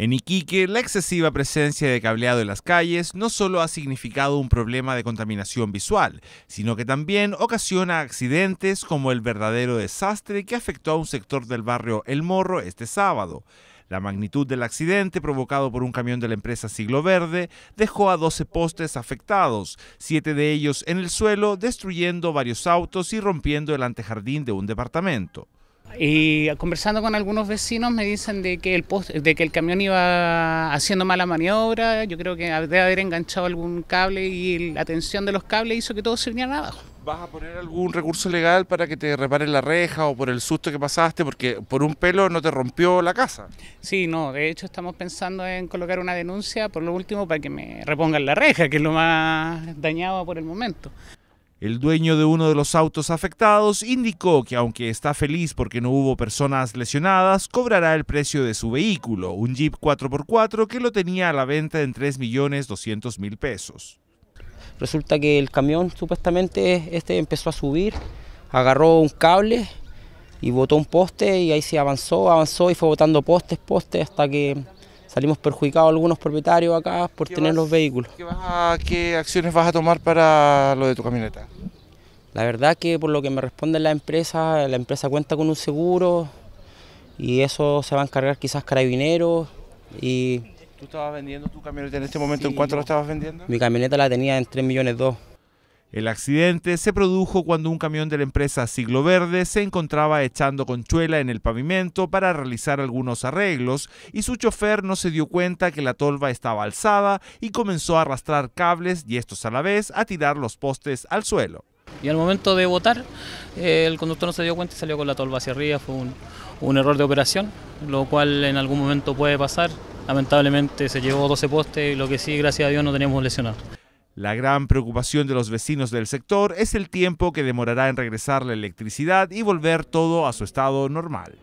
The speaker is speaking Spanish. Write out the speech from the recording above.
En Iquique, la excesiva presencia de cableado en las calles no solo ha significado un problema de contaminación visual, sino que también ocasiona accidentes como el verdadero desastre que afectó a un sector del barrio El Morro este sábado. La magnitud del accidente provocado por un camión de la empresa Siglo Verde dejó a 12 postes afectados, siete de ellos en el suelo, destruyendo varios autos y rompiendo el antejardín de un departamento. Y conversando con algunos vecinos me dicen de que el de que el camión iba haciendo mala maniobra, yo creo que debe haber enganchado algún cable y la tensión de los cables hizo que todo se viniera abajo. ¿Vas a poner algún recurso legal para que te reparen la reja o por el susto que pasaste? Porque por un pelo no te rompió la casa. Sí, no, de hecho estamos pensando en colocar una denuncia por lo último para que me repongan la reja, que es lo más dañado por el momento. El dueño de uno de los autos afectados indicó que aunque está feliz porque no hubo personas lesionadas, cobrará el precio de su vehículo, un Jeep 4x4 que lo tenía a la venta en 3.200.000 pesos. Resulta que el camión supuestamente este empezó a subir, agarró un cable y botó un poste y ahí se avanzó, avanzó y fue botando postes, postes hasta que salimos perjudicados algunos propietarios acá por tener los vehículos. ¿qué, acciones vas a tomar para lo de tu camioneta? La verdad que por lo que me responde la empresa, la empresa cuenta con un seguro y eso se va a encargar quizás carabineros y... ¿Tú estabas vendiendo tu camioneta en este momento? ¿En cuánto la estabas vendiendo? Mi camioneta la tenía en 3 millones 2. El accidente se produjo cuando un camión de la empresa Siglo Verde se encontraba echando conchuela en el pavimento para realizar algunos arreglos y su chofer no se dio cuenta que la tolva estaba alzada y comenzó a arrastrar cables y estos a la vez a tirar los postes al suelo. Y al momento de votar, eh, el conductor no se dio cuenta y salió con la tolva hacia arriba. Fue un, error de operación, lo cual en algún momento puede pasar. Lamentablemente se llevó 12 postes y lo que sí, gracias a Dios, no teníamos lesionados. La gran preocupación de los vecinos del sector es el tiempo que demorará en regresar la electricidad y volver todo a su estado normal.